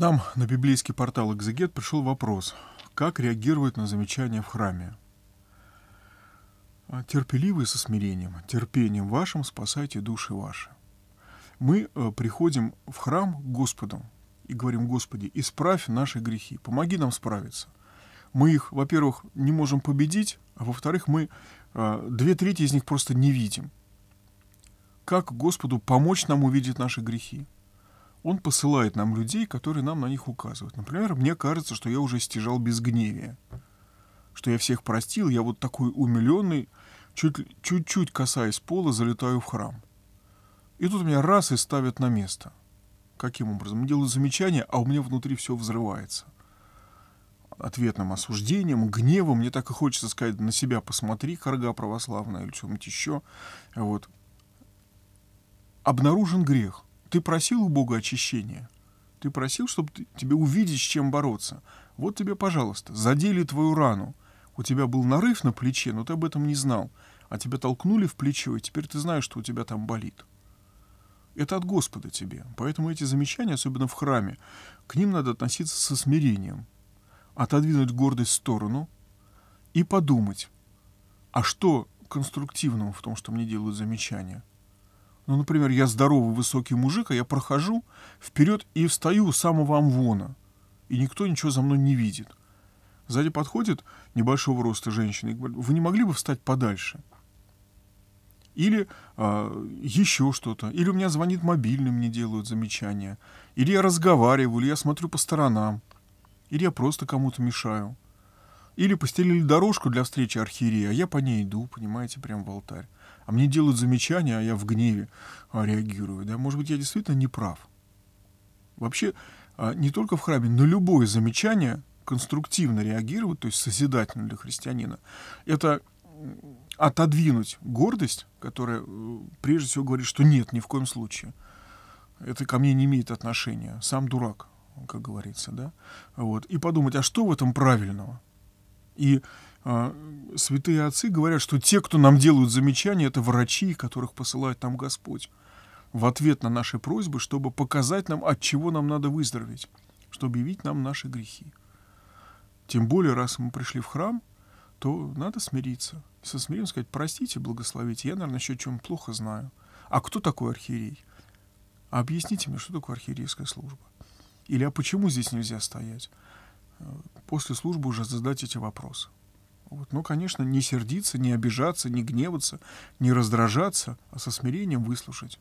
нам на библейский портал «Экзегет» пришел вопрос, как реагировать на замечания в храме. «А терпеливые со смирением, терпением вашим спасайте души ваши. Мы э, приходим в храм к Господу и говорим, Господи, исправь наши грехи, помоги нам справиться. Мы их, во-первых, не можем победить, а во-вторых, мы э, две трети из них просто не видим. Как Господу помочь нам увидеть наши грехи? он посылает нам людей, которые нам на них указывают. Например, мне кажется, что я уже стяжал безгневие, что я всех простил, я вот такой умиленный, чуть-чуть касаясь пола, залетаю в храм. И тут меня раз и ставят на место. Каким образом? Делают замечание, а у меня внутри все взрывается. Ответным осуждением, гневом. Мне так и хочется сказать, на себя посмотри, корга православная или что-нибудь еще. Вот. Обнаружен грех ты просил у Бога очищения. Ты просил, чтобы ты, тебе увидеть, с чем бороться. Вот тебе, пожалуйста, задели твою рану. У тебя был нарыв на плече, но ты об этом не знал. А тебя толкнули в плечо, и теперь ты знаешь, что у тебя там болит. Это от Господа тебе. Поэтому эти замечания, особенно в храме, к ним надо относиться со смирением. Отодвинуть гордость в сторону и подумать, а что конструктивного в том, что мне делают замечания – ну, например, я здоровый высокий мужик, а я прохожу вперед и встаю у самого амвона. И никто ничего за мной не видит. Сзади подходит небольшого роста женщина и говорит, вы не могли бы встать подальше? Или э, еще что-то. Или у меня звонит мобильный, мне делают замечания. Или я разговариваю, или я смотрю по сторонам. Или я просто кому-то мешаю. Или постелили дорожку для встречи архиерея, а я по ней иду, понимаете, прям в алтарь. А мне делают замечания, а я в гневе а, реагирую. Да, может быть, я действительно не прав. Вообще, а, не только в храме, но любое замечание конструктивно реагировать, то есть созидательно для христианина, это отодвинуть гордость, которая э, прежде всего говорит, что нет, ни в коем случае. Это ко мне не имеет отношения. Сам дурак, как говорится, да? Вот. И подумать, а что в этом правильного? И а, святые отцы говорят, что те, кто нам делают замечания, это врачи, которых посылает нам Господь в ответ на наши просьбы, чтобы показать нам, от чего нам надо выздороветь, чтобы явить нам наши грехи. Тем более, раз мы пришли в храм, то надо смириться. Со смирением сказать, простите, благословите, я, наверное, еще чем плохо знаю. А кто такой архиерей? объясните мне, что такое архиерейская служба? Или а почему здесь нельзя стоять? Э, после службы уже задать эти вопросы. Вот. Ну, конечно, не сердиться, не обижаться, не гневаться, не раздражаться, а со смирением выслушать.